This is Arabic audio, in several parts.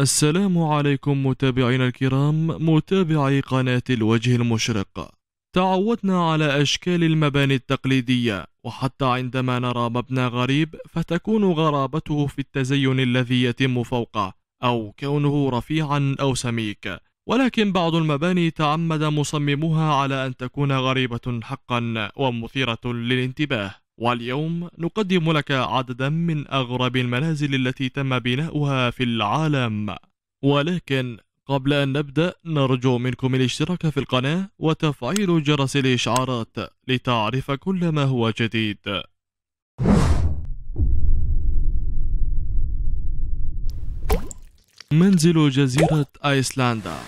السلام عليكم متابعينا الكرام متابعي قناة الوجه المشرق تعودنا على أشكال المباني التقليدية وحتى عندما نرى مبنى غريب فتكون غرابته في التزين الذي يتم فوقه أو كونه رفيعا أو سميك ولكن بعض المباني تعمد مصمموها على أن تكون غريبة حقا ومثيرة للانتباه واليوم نقدم لك عددا من أغرب المنازل التي تم بناؤها في العالم ولكن قبل أن نبدأ نرجو منكم الاشتراك في القناة وتفعيل جرس الإشعارات لتعرف كل ما هو جديد منزل جزيرة أيسلندا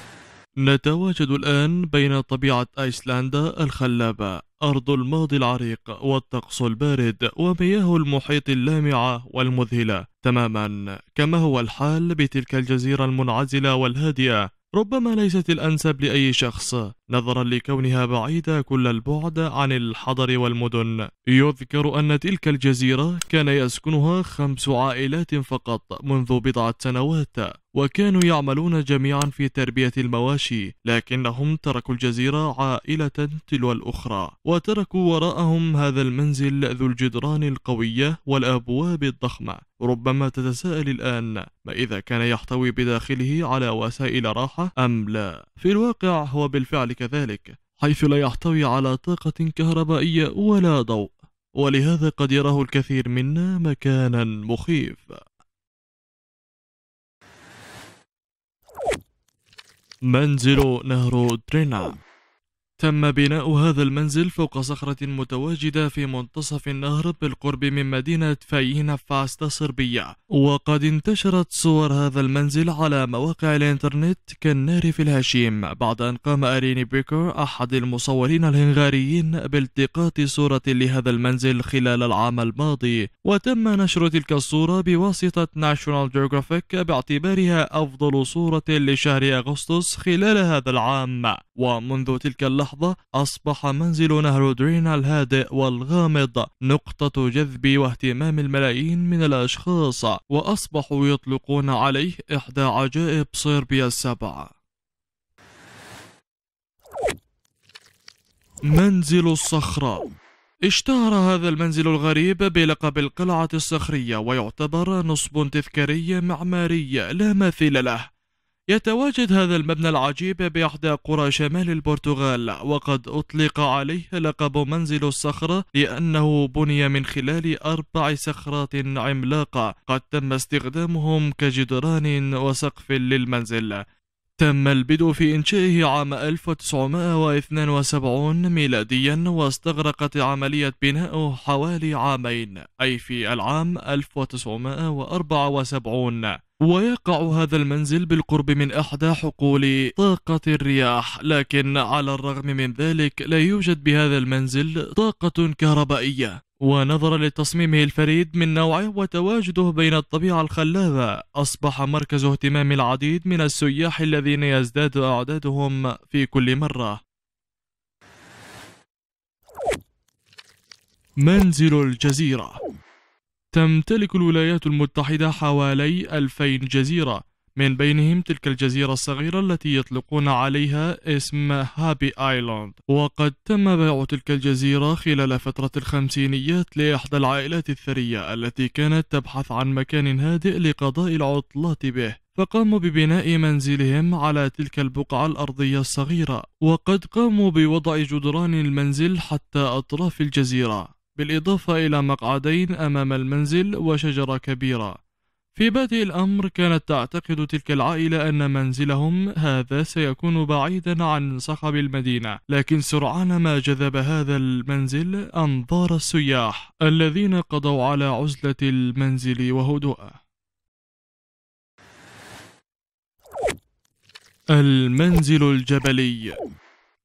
نتواجد الآن بين طبيعة أيسلندا الخلابة أرض الماضي العريق والطقس البارد ومياه المحيط اللامعة والمذهلة تماما كما هو الحال بتلك الجزيرة المنعزلة والهادئة ربما ليست الأنسب لأي شخص نظرا لكونها بعيدة كل البعد عن الحضر والمدن يذكر أن تلك الجزيرة كان يسكنها خمس عائلات فقط منذ بضعة سنوات وكانوا يعملون جميعا في تربية المواشي لكنهم تركوا الجزيرة عائلة تلو الأخرى وتركوا وراءهم هذا المنزل ذو الجدران القوية والأبواب الضخمة ربما تتساءل الآن ما إذا كان يحتوي بداخله على وسائل راحة أم لا في الواقع هو بالفعل كذلك حيث لا يحتوي على طاقة كهربائية ولا ضوء ولهذا قد يراه الكثير منا مكانا مخيف منزل نهر درينا تم بناء هذا المنزل فوق صخرة متواجدة في منتصف النهر بالقرب من مدينة فايينا فاستا صربية وقد انتشرت صور هذا المنزل على مواقع الانترنت كالنار في الهشيم بعد أن قام أريني بيكر أحد المصورين الهنغاريين بالتقاط صورة لهذا المنزل خلال العام الماضي وتم نشر تلك الصورة بواسطة ناشونال جيوغرافيك باعتبارها أفضل صورة لشهر أغسطس خلال هذا العام ومنذ تلك اللحظة اللحظة أصبح منزل نهر درينا الهادئ والغامض نقطة جذب واهتمام الملايين من الأشخاص وأصبحوا يطلقون عليه إحدى عجائب صربيا السبعة منزل الصخرة اشتهر هذا المنزل الغريب بلقب القلعة الصخرية ويعتبر نصب تذكاري معماري لا مثيل له يتواجد هذا المبنى العجيب بإحدى قرى شمال البرتغال وقد أطلق عليه لقب منزل الصخرة لأنه بني من خلال أربع صخرات عملاقة قد تم استخدامهم كجدران وسقف للمنزل تم البدء في إنشائه عام 1972 ميلاديا واستغرقت عملية بنائه حوالي عامين أي في العام 1974 ويقع هذا المنزل بالقرب من إحدى حقول طاقة الرياح لكن على الرغم من ذلك لا يوجد بهذا المنزل طاقة كهربائية ونظرا لتصميمه الفريد من نوعه وتواجده بين الطبيعة الخلابة أصبح مركز اهتمام العديد من السياح الذين يزداد أعدادهم في كل مرة منزل الجزيرة تمتلك الولايات المتحدة حوالي 2000 جزيرة من بينهم تلك الجزيرة الصغيرة التي يطلقون عليها اسم هابي آيلاند وقد تم بيع تلك الجزيرة خلال فترة الخمسينيات لإحدى العائلات الثرية التي كانت تبحث عن مكان هادئ لقضاء العطلات به فقاموا ببناء منزلهم على تلك البقعة الأرضية الصغيرة وقد قاموا بوضع جدران المنزل حتى أطراف الجزيرة بالإضافة إلى مقعدين أمام المنزل وشجرة كبيرة في بادئ الأمر كانت تعتقد تلك العائلة أن منزلهم هذا سيكون بعيدا عن صخب المدينة لكن سرعان ما جذب هذا المنزل أنظار السياح الذين قضوا على عزلة المنزل وهدوءه المنزل الجبلي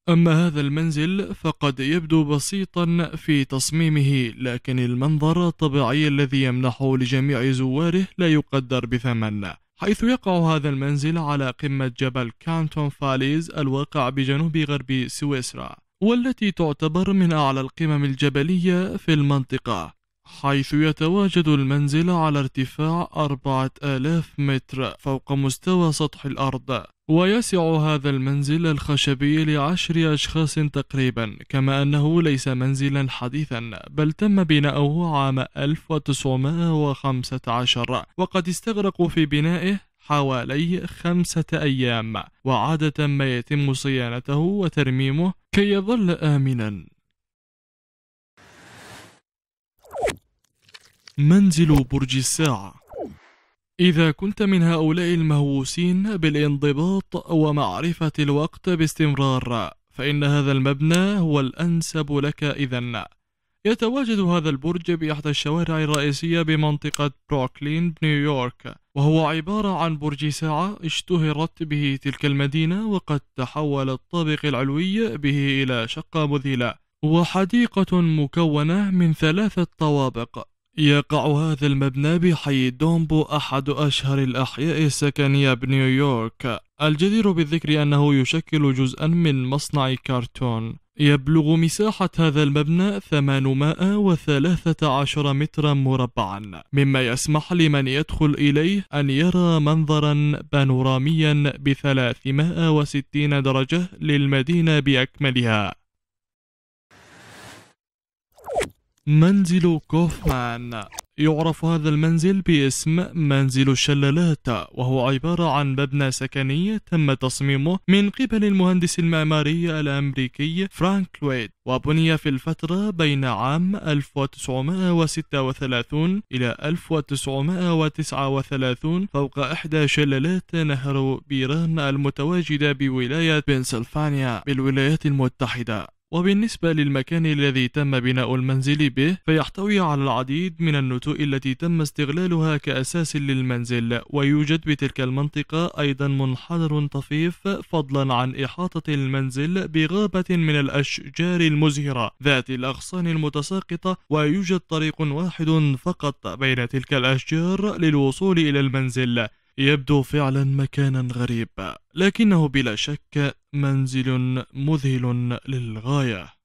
أما هذا المنزل فقد يبدو بسيطا في تصميمه لكن المنظر الطبيعي الذي يمنحه لجميع زواره لا يقدر بثمن حيث يقع هذا المنزل على قمة جبل كانتون فاليز الواقع بجنوب غرب سويسرا والتي تعتبر من أعلى القمم الجبلية في المنطقة حيث يتواجد المنزل على ارتفاع 4000 متر فوق مستوى سطح الأرض ويسع هذا المنزل الخشبي لعشر أشخاص تقريبا كما أنه ليس منزلا حديثا بل تم بناؤه عام 1915 وقد استغرقوا في بنائه حوالي خمسة أيام وعادة ما يتم صيانته وترميمه كي يظل آمنا منزل برج الساعة إذا كنت من هؤلاء المهووسين بالانضباط ومعرفة الوقت باستمرار فإن هذا المبنى هو الأنسب لك إذا يتواجد هذا البرج بإحدى الشوارع الرئيسية بمنطقة بروكلين بنيويورك وهو عبارة عن برج ساعة اشتهرت به تلك المدينة وقد تحول الطابق العلوي به إلى شقة مذهلة وحديقة مكونة من ثلاثة طوابق يقع هذا المبنى بحي دومبو أحد أشهر الأحياء السكنية بنيويورك الجدير بالذكر أنه يشكل جزءا من مصنع كرتون يبلغ مساحة هذا المبنى 813 مترا مربعا مما يسمح لمن يدخل إليه أن يرى منظرا بانوراميا ب 360 درجة للمدينة بأكملها منزل كوفمان يعرف هذا المنزل باسم منزل الشلالات وهو عبارة عن مبنى سكني تم تصميمه من قبل المهندس المعماري الأمريكي فرانك لويد وبني في الفترة بين عام 1936 إلى 1939 فوق إحدى شلالات نهر بيران المتواجدة بولاية بنسلفانيا بالولايات المتحدة وبالنسبة للمكان الذي تم بناء المنزل به فيحتوي على العديد من النتوء التي تم استغلالها كأساس للمنزل ويوجد بتلك المنطقة أيضا منحدر طفيف فضلا عن إحاطة المنزل بغابة من الأشجار المزهرة ذات الأغصان المتساقطة ويوجد طريق واحد فقط بين تلك الأشجار للوصول إلى المنزل يبدو فعلا مكانا غريب لكنه بلا شك منزل مذهل للغايه